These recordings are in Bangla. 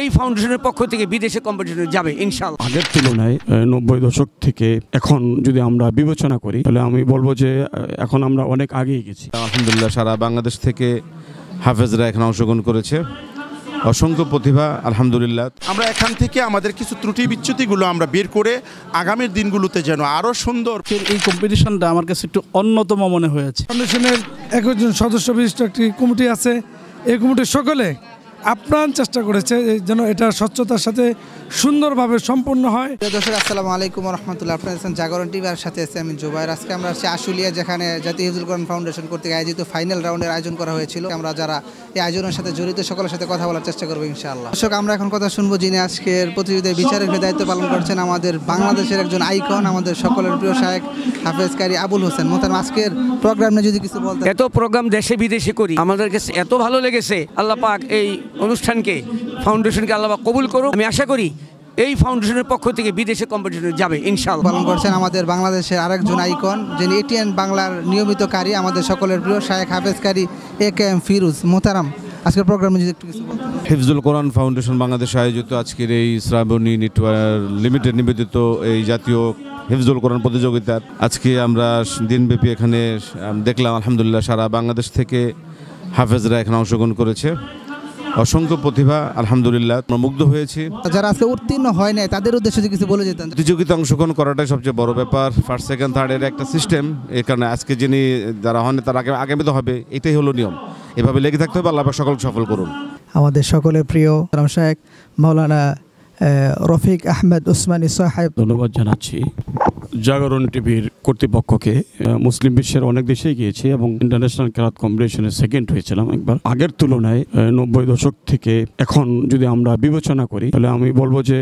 এই ফাউন্ডেশনের পক্ষ থেকে বিদেশে কম্পিটিশনে যাবে ইনশাল্লাহ আগের তুলনায় নব্বই দশক থেকে এখন যদি আমরা বিবেচনা করি তাহলে আমি বলবো যে এখন আমরা অনেক আগেই গেছি আলহামদুলিল্লাহ সারা বাংলাদেশ থেকে হাফেজরা এখানে অংশগ্রহণ করেছে অসংখ্য প্রতিভা আলহামদুলিল্লাহ আমরা এখান থেকে আমাদের কিছু ত্রুটি বিচ্যুতিগুলো আমরা বের করে আগামীর দিনগুলোতে যেন আরও সুন্দর এই কম্পিটিশনটা আমার কাছে একটু অন্যতম মনে হয়েছে ফাউন্ডেশনের একজন সদস্য বিশিষ্ট একটি কমিটি আছে এই কমিটির সকলে আপ্রাণ চেষ্টা করেছে যেন এটা স্বচ্ছতার সাথে সুন্দরভাবে সম্পন্ন হয় দর্শক আসসালামু আলাইকুম রহমতুল্লাহ আপনার আছেন জাগরণ টিভির সাথে আছে আমি জুবাইর আজকে আমরা আসছি আশুলিয়া যেখানে জাতীয় হিজুল কোরআন ফাউন্ডেশন কর্তৃক আয়োজিত ফাইনাল রাউন্ডের আয়োজন করা হয়েছিল আমরা যারা এই আয়োজনের সাথে জড়িত সকলের সাথে কথা বলার চেষ্টা করবো ইনশাআল্লাহ দর্শক আমরা এখন কথা শুনবো যিনি আজকের প্রতিযোগিতায় বিচারের দায়িত্ব পালন করছেন আমাদের বাংলাদেশের একজন আইকন আমাদের সকলের প্রিয় শায়েক হাফেজকারী আবুল হোসেন মোতাম আজকের প্রোগ্রাম নিয়ে যদি কিছু বলতে এত প্রোগ্রাম দেশে বিদেশে করি আমাদের কাছে এত ভালো লেগেছে আল্লাহ পাক এই অনুষ্ঠানকে ফাউন্ডেশনকে আল্লাহ কবুল করো আমি আশা করি এই ফাউন্ডেশনের পক্ষ থেকে বিদেশে কম্পিটিশনে যাবে ইনশাআল্লাহ পালন করছেন আমাদের বাংলাদেশের আরেকজন আইকন যিনি এটিএন বাংলার নিয়মিত কারী আমাদের সকলের প্রিয় শায়েখ হাফেজকারী এ কে এম ফিরুজ মোতারাম আজকের প্রোগ্রামে যদি একটু কিছু হিফজুল কোরআন ফাউন্ডেশন বাংলাদেশ আয়োজিত আজকের এই শ্রাবণী নেটওয়ার্ক লিমিটেড নিবেদিত এই জাতীয় হিফজুল কোরআন প্রতিযোগিতার আজকে আমরা দিনব্যাপী এখানে দেখলাম আলহামদুলিল্লাহ সারা বাংলাদেশ থেকে হাফেজরা এখানে অংশগ্রহণ করেছে অসংখ্য প্রতিভা আলহামদুলিল্লাহ আমরা মুগ্ধ হয়েছে যারা আজকে উত্তীর্ণ হয় নাই তাদের উদ্দেশ্যে কিছু বলে যেতেন প্রতিযোগিতা অংশগ্রহণ করাটাই সবচেয়ে বড় ব্যাপার ফার্স্ট সেকেন্ড থার্ড এর একটা সিস্টেম এর কারণে আজকে যিনি যারা হন তারা আগামী তো হবে এটাই হলো নিয়ম এভাবে লেগে থাকতে হবে আল্লাহ সকল সফল করুন আমাদের সকলের প্রিয় রাম শাহেক মৌলানা রফিক আহমেদ উসমানী সাহেব ধন্যবাদ জানাচ্ছি জাগরণ টিভির কর্তৃপক্ষকে মুসলিম বিশ্বের অনেক দেশেই গিয়েছি এবং ইন্টারন্যাশনাল ক্যারাত কম্পিটিশনে সেকেন্ড হয়েছিলাম একবার আগের তুলনায় নব্বই দশক থেকে এখন যদি আমরা বিবেচনা করি তাহলে আমি বলবো যে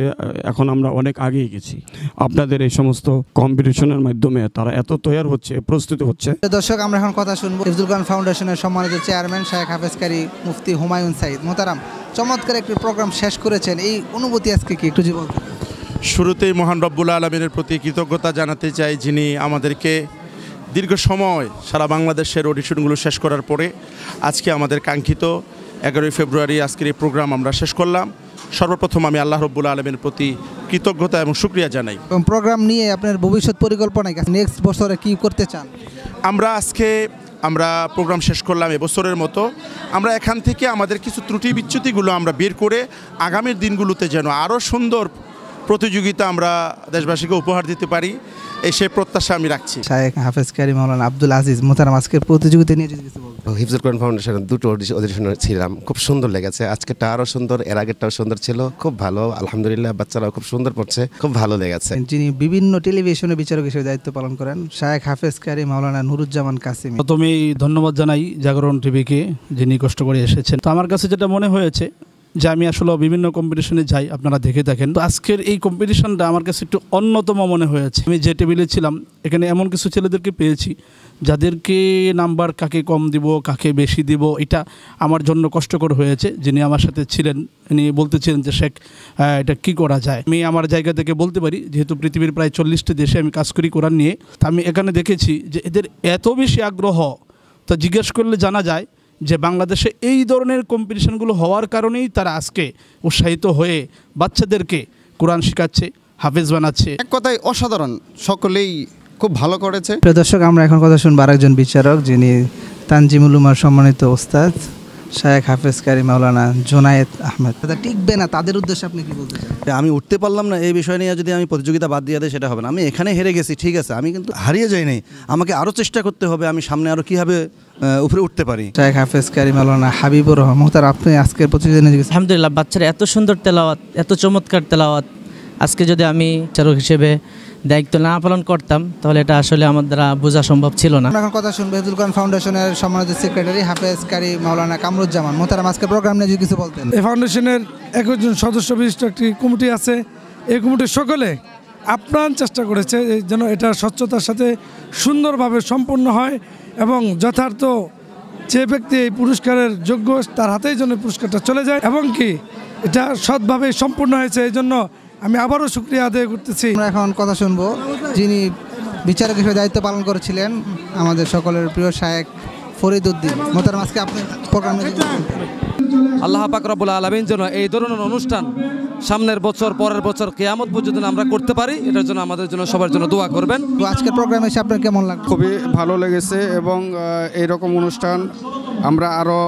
এখন আমরা অনেক আগেই গেছি আপনাদের এই সমস্ত কম্পিটিশনের মাধ্যমে তারা এত তৈরি হচ্ছে প্রস্তুতি হচ্ছে দর্শক আমরা এখন কথা শুনবো ইফজুল খান ফাউন্ডেশনের সম্মানিত চেয়ারম্যান শেখ হাফেজকারী মুফতি হুমায়ুন সাইদ মোতারাম চমৎকার একটি প্রোগ্রাম শেষ করেছেন এই অনুভূতি আজকে কি একটু জীবন শুরুতেই মহান রব্বুল আলমিনের প্রতি কৃতজ্ঞতা জানাতে চাই যিনি আমাদেরকে দীর্ঘ সময় সারা বাংলাদেশের অডিশনগুলো শেষ করার পরে আজকে আমাদের কাঙ্ক্ষিত এগারোই ফেব্রুয়ারি আজকের এই প্রোগ্রাম আমরা শেষ করলাম সর্বপ্রথম আমি আল্লাহ রব্বুল আলমের প্রতি কৃতজ্ঞতা এবং সুক্রিয়া জানাই প্রোগ্রাম নিয়ে আপনার ভবিষ্যৎ পরিকল্পনা নেক্সট বছরে কি করতে চান আমরা আজকে আমরা প্রোগ্রাম শেষ করলাম এবছরের মতো আমরা এখান থেকে আমাদের কিছু ত্রুটি বিচ্যুতিগুলো আমরা বের করে আগামীর দিনগুলোতে যেন আরও সুন্দর প্রতিযোগিতা আমরা দেশবাসীকে উপহার দিতে পারি এই সে প্রত্যাশা আমি রাখছি শায়েক হাফেজ কারি মাওলানা আব্দুল আজিজ মোতারাম আজকের প্রতিযোগিতা নিয়ে হিফজুল কোরআন ফাউন্ডেশনের দুটো অডিশন ছিলাম খুব সুন্দর লেগেছে আজকেরটা আরও সুন্দর এর আগেরটাও সুন্দর ছিল খুব ভালো আলহামদুলিল্লাহ বাচ্চারাও খুব সুন্দর পড়ছে খুব ভালো লেগেছে যিনি বিভিন্ন টেলিভিশনে বিচারক হিসেবে দায়িত্ব পালন করেন শায়েক হাফেজ কারি মাওলানা নুরুজ্জামান কাসিম প্রথমেই ধন্যবাদ জানাই জাগরণ টিভিকে যিনি কষ্ট করে এসেছেন তো আমার কাছে যেটা মনে হয়েছে যে আমি আসলে বিভিন্ন কম্পিটিশনে যাই আপনারা দেখে থাকেন তো আজকের এই কম্পিটিশনটা আমার কাছে একটু অন্যতম মনে হয়েছে আমি যে টেবিলে ছিলাম এখানে এমন কিছু ছেলেদেরকে পেয়েছি যাদেরকে নাম্বার কাকে কম দিব কাকে বেশি দিব এটা আমার জন্য কষ্টকর হয়েছে যিনি আমার সাথে ছিলেন ইনি বলতেছিলেন যে শেখ এটা কি করা যায় আমি আমার জায়গা থেকে বলতে পারি যেহেতু পৃথিবীর প্রায় চল্লিশটি দেশে আমি কাজ করি কোরআন নিয়ে তা আমি এখানে দেখেছি যে এদের এত বেশি আগ্রহ তা জিজ্ঞেস করলে জানা যায় যে বাংলাদেশে এই ধরনের কম্পিটিশনগুলো হওয়ার কারণেই তারা আজকে উৎসাহিত হয়ে বাচ্চাদেরকে কোরআন শেখাচ্ছে হাফেজ বানাচ্ছে এক কথায় অসাধারণ সকলেই খুব ভালো করেছে প্রিয় দর্শক আমরা এখন কথা শুনবো আরেকজন বিচারক যিনি তানজিমুল উমার সম্মানিত ওস্তাদ শায়েখ হাফেজ কারি মাওলানা জোনায়েদ আহমেদ দাদা টিকবে না তাদের উদ্দেশ্যে আপনি কি বলতে চান আমি উঠতে পারলাম না এই বিষয় নিয়ে যদি আমি প্রতিযোগিতা বাদ দিয়ে দেয় সেটা হবে না আমি এখানে হেরে গেছি ঠিক আছে আমি কিন্তু হারিয়ে যাইনি আমাকে আরও চেষ্টা করতে হবে আমি সামনে আরও কীভাবে উপরে উঠতে পারি শেখ হাফেজ কারি মালানা হাবিবুর রহমান তার আপনি আজকের প্রতিযোগিতা নিয়ে গেছেন আলহামদুলিল্লাহ বাচ্চারা এত সুন্দর তেলাওয়াত এত চমৎকার তেলাওয়াত আজকে যদি আমি চারক হিসেবে দায়িত্ব না পালন করতাম তাহলে এটা আসলে আমার দ্বারা বোঝা সম্ভব ছিল না এখন কথা শুনবে হেদুল খান ফাউন্ডেশনের সম্মানিত সেক্রেটারি হাফেজ কারি মাওলানা কামরুজ্জামান মোতারাম আজকে প্রোগ্রাম নিয়ে যদি কিছু বলতেন এই ফাউন্ডেশনের একজন সদস্য বিশিষ্ট একটি কমিটি আছে এই কমিটির সকলে আপ্রাণ চেষ্টা করেছে যেন এটা স্বচ্ছতার সাথে সুন্দরভাবে সম্পন্ন হয় এবং যথার্থ যে ব্যক্তি এই পুরস্কারের যোগ্য তার হাতেই যেন পুরস্কারটা চলে যায় এবং কি এটা সৎভাবে সম্পূর্ণ হয়েছে এই জন্য আমি আবারও সুক্রিয়া আদায় করতেছি আমরা এখন কথা শুনবো যিনি বিচারক হিসেবে দায়িত্ব পালন করেছিলেন আমাদের সকলের প্রিয় শায়েক ফরিদ উদ্দিন মোতার মাসকে আপনি আল্লাহ পাকরাবুল আলমিন যেন এই ধরনের অনুষ্ঠান সামনের বছর পরের বছর কেয়ামত পর্যন্ত আমরা করতে পারি এটার জন্য আমাদের জন্য সবার জন্য দোয়া করবেন তো আজকের প্রোগ্রাম এসে আপনার কেমন লাগে খুবই ভালো লেগেছে এবং এইরকম অনুষ্ঠান আমরা আরও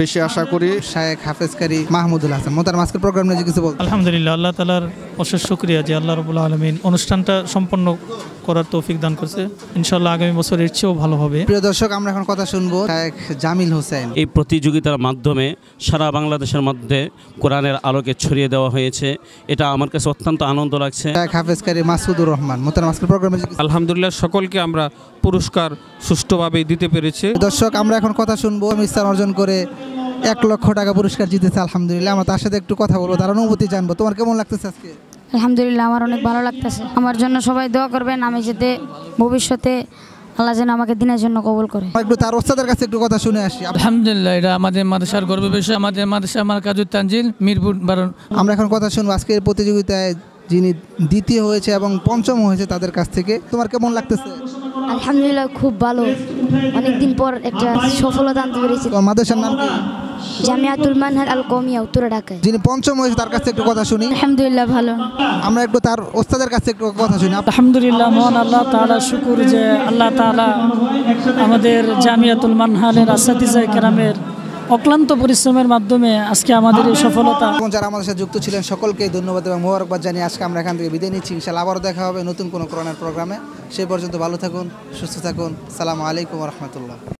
বেশি আশা করি হাফেজ কারি মাহমুদুল হাসান মোতার মাস্কের প্রোগ্রাম নিয়ে কিছু বল আলহামদুলিল্লাহ আল্লাহ তালার অশেষ শুক্রিয়া যে আল্লাহ রাব্বুল আলামিন অনুষ্ঠানটা সম্পন্ন করার তৌফিক দান করছে ইনশাল্লাহ আগামী বছর এর চেয়েও ভালো হবে প্রিয় দর্শক আমরা এখন কথা শুনবো শায়েখ জামিল হোসেন এই প্রতিযোগিতার মাধ্যমে সারা বাংলাদেশের মধ্যে কোরআনের আলোকে ছড়িয়ে দেওয়া হয়েছে এটা আমার কাছে অত্যন্ত আনন্দ লাগছে হাফেজ হাফেজকারী মাসুদুর রহমান মোতার মাস্কের প্রোগ্রামে আলহামদুলিল্লাহ সকলকে আমরা পুরস্কার সুষ্ঠুভাবে দিতে পেরেছে দর্শক আমরা এখন কথা শুনবো উত্তম স্থান অর্জন করে এক লক্ষ টাকা পুরস্কার জিতেছে আলহামদুলিল্লাহ আমরা তার সাথে একটু কথা বলবো তার অনুভূতি জানবো তোমার কেমন লাগতেছে আজকে আলহামদুলিল্লাহ আমার অনেক ভালো লাগতেছে আমার জন্য সবাই দোয়া করবেন আমি যেতে ভবিষ্যতে আল্লাহ যেন আমাকে দিনের জন্য কবল করে একটু তার ওস্তাদের কাছে একটু কথা শুনে আসি আলহামদুলিল্লাহ এটা আমাদের মাদ্রাসার গর্ব বিষয় আমাদের মাদ্রাসা আমার কাজুর তানজিল মিরপুর বারণ আমরা এখন কথা শুনবো আজকের প্রতিযোগিতায় যিনি দ্বিতীয় হয়েছে এবং পঞ্চম হয়েছে তাদের কাছ থেকে তোমার কেমন লাগতেছে আলহামদুলিল্লাহ খুব ভালো অনেকদিন পর একটা সফলতা আনতে পেরেছি মাদ্রাসার নাম জামিয়াতুল মানহার আল কমিয়া উত্তর ঢাকায় যিনি পঞ্চম হয়েছে তার কাছে একটু কথা শুনি আলহামদুলিল্লাহ ভালো আমরা একটু তার ওস্তাদের কাছে একটু কথা শুনি আলহামদুলিল্লাহ মহান আল্লাহ তাআলা শুকুর যে আল্লাহ তাআলা আমাদের জামিয়াতুল মানহালের আসাদিজা কেরামের অক্লান্ত পরিশ্রমের মাধ্যমে আজকে আমাদের এই সফলতা এবং যারা আমাদের সাথে যুক্ত ছিলেন সকলকে ধন্যবাদ এবং মোবারকবাদ জানিয়ে আজকে আমরা এখান থেকে বিদায় নিচ্ছি ইনশাল আবারও দেখা হবে নতুন কোনো করোনার প্রোগ্রামে সেই পর্যন্ত ভালো থাকুন সুস্থ থাকুন সালাম আলাইকুম রহমতুল্লাহ